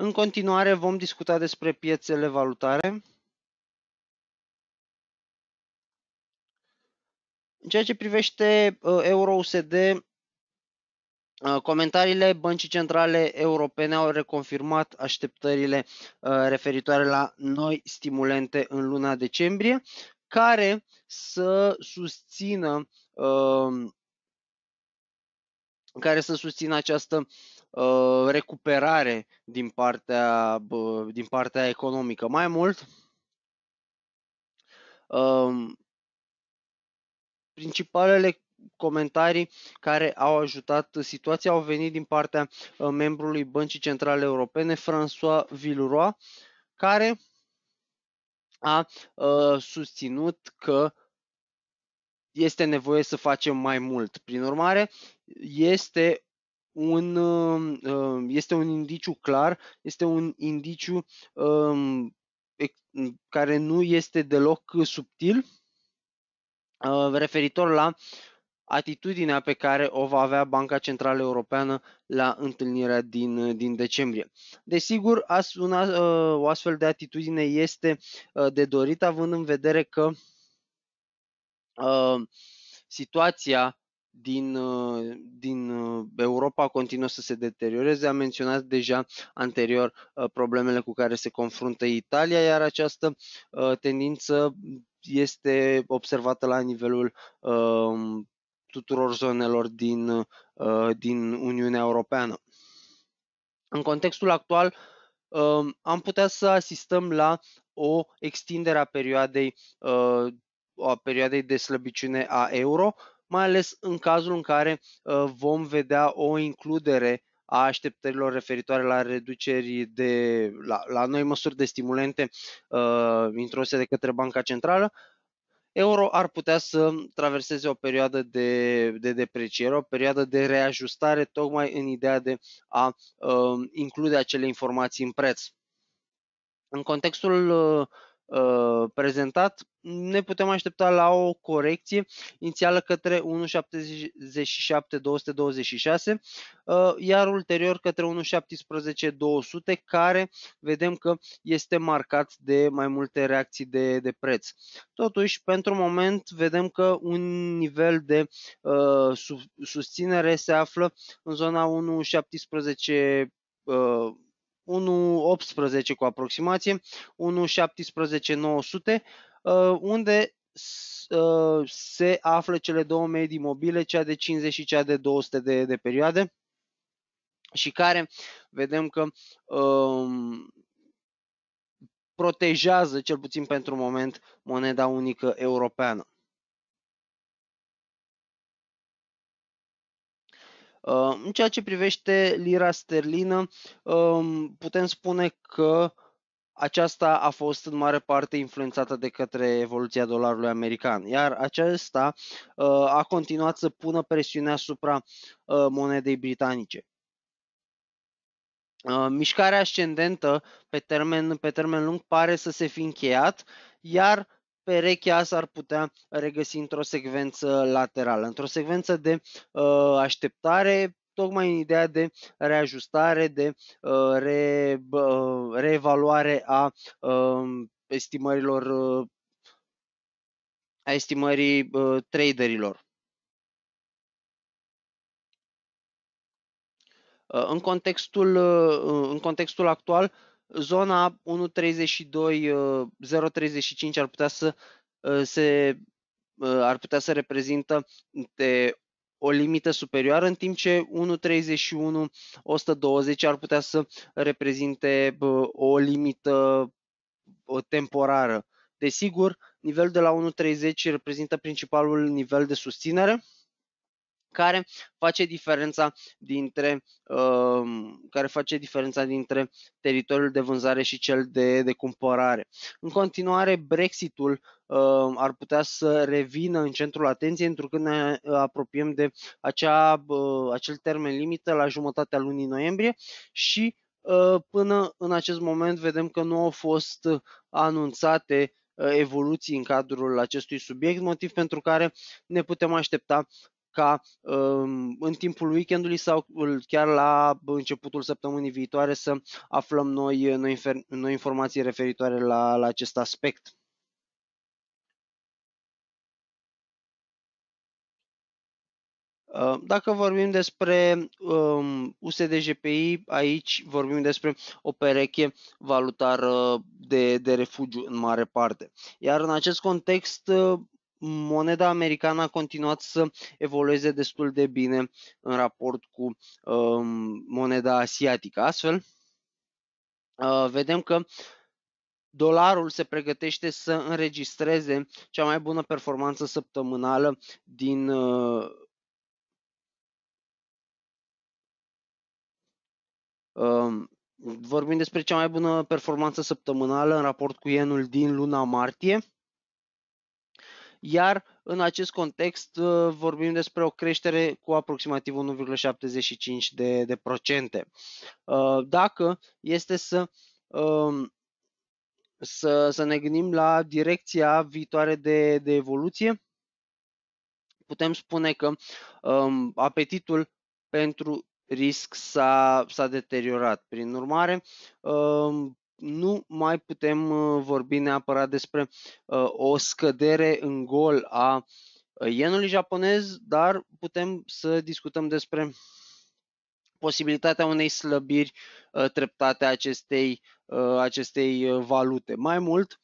În continuare vom discuta despre piețele valutare. În ceea ce privește uh, euro-USD, uh, Comentariile băncii centrale europene au reconfirmat așteptările uh, referitoare la noi stimulente în luna decembrie, care să susțină care să susțină această uh, recuperare din partea, uh, din partea economică. Mai mult, uh, principalele comentarii care au ajutat situația au venit din partea uh, membrului Băncii Centrale Europene, François Villeroy, care a uh, susținut că este nevoie să facem mai mult. Prin urmare, este un, um, um, este un indiciu clar, este un indiciu um, care nu este deloc subtil uh, referitor la atitudinea pe care o va avea Banca Centrală Europeană la întâlnirea din, uh, din decembrie. Desigur, as, una, uh, o astfel de atitudine este de dorit, având în vedere că situația din, uh, din uh, Europa continuă să se deterioreze. Am menționat deja anterior uh, problemele cu care se confruntă Italia, iar această tendință este observată la nivelul um, tuturor zonelor din, din Uniunea Europeană. În contextul actual, um, am putea să asistăm la o extindere a perioadei, a perioadei de slăbiciune a euro, mai ales în cazul în care uh, vom vedea o includere a așteptărilor referitoare la reduceri de, la, la noi măsuri de stimulente uh, introduse de către Banca Centrală, euro ar putea să traverseze o perioadă de, de depreciere, o perioadă de reajustare, tocmai în ideea de a uh, include acele informații în preț. În contextul uh, Uh, prezentat, ne putem aștepta la o corecție inițială către 1.77.226, uh, iar ulterior către 1.17.200, care vedem că este marcat de mai multe reacții de, de preț. Totuși, pentru moment, vedem că un nivel de uh, susținere se află în zona 1.17. Uh, 1.18 cu aproximație, 1.17.900, uh, unde uh, se află cele două medii mobile, cea de 50 și cea de 200 de, de perioade și care vedem că um, protejează, cel puțin pentru moment, moneda unică europeană. În ceea ce privește lira sterlină, um, putem spune că aceasta a fost în mare parte influențată de către evoluția dolarului american, iar acesta uh, a continuat să pună presiune asupra uh, monedei britanice. Uh, mișcarea ascendentă pe termen, pe termen lung pare să se fi încheiat, iar perechea s-ar putea regăsi într-o secvență laterală, într-o secvență de uh, așteptare, tocmai în ideea de reajustare, de uh, re, uh, reevaluare a uh, estimărilor uh, a estimării uh, traderilor. În contextul, în contextul actual, zona 1.32-0.35 uh, ar putea să uh, se uh, ar putea să reprezintă de o limită superioară, în timp ce 1.31-120 ar putea să reprezinte o limită temporară. Desigur, nivelul de la 1.30 reprezintă principalul nivel de susținere, care face diferența dintre uh, care face diferența dintre teritoriul de vânzare și cel de, de cumpărare. În continuare, Brexitul uh, ar putea să revină în centrul atenției, pentru că ne apropiem de acea, uh, acel termen limită la jumătatea lunii noiembrie și uh, până în acest moment vedem că nu au fost anunțate uh, evoluții în cadrul acestui subiect, motiv pentru care ne putem aștepta ca um, în timpul weekendului sau chiar la începutul săptămânii viitoare să aflăm noi, noi, noi informații referitoare la, la acest aspect. Uh, dacă vorbim despre um, USDJPI, aici vorbim despre o pereche valutară de, de refugiu în mare parte. Iar în acest context, uh, moneda americană a continuat să evolueze destul de bine în raport cu um, moneda asiatică. Astfel, uh, vedem că dolarul se pregătește să înregistreze cea mai bună performanță săptămânală din uh, um, Vorbim despre cea mai bună performanță săptămânală în raport cu ienul din luna martie iar în acest context uh, vorbim despre o creștere cu aproximativ 1,75 de, de procente. Uh, dacă este să, um, să, să ne gândim la direcția viitoare de, de evoluție, putem spune că um, apetitul pentru risc s-a, deteriorat. Prin urmare, um, nu mai putem uh, vorbi neapărat despre uh, o scădere în gol a uh, ienului japonez, dar putem să discutăm despre posibilitatea unei slăbiri treptate a acestei, acestei valute. Mai mult,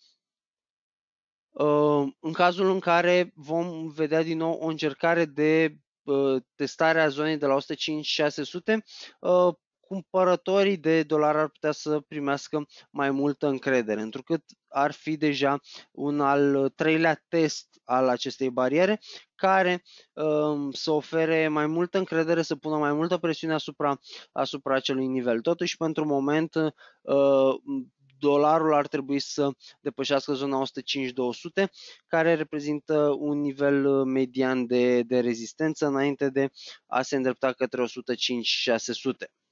în cazul în care vom vedea din nou o încercare de testare a zonei de la 105-600, cumpărătorii de dolari ar putea să primească mai multă încredere, întrucât ar fi deja un al treilea test al acestei bariere care um, să ofere mai multă încredere, să pună mai multă presiune asupra, asupra acelui nivel. Totuși, pentru moment, uh, dolarul ar trebui să depășească zona 105-200, care reprezintă un nivel uh, median de, de rezistență înainte de a se îndrepta către 105-600.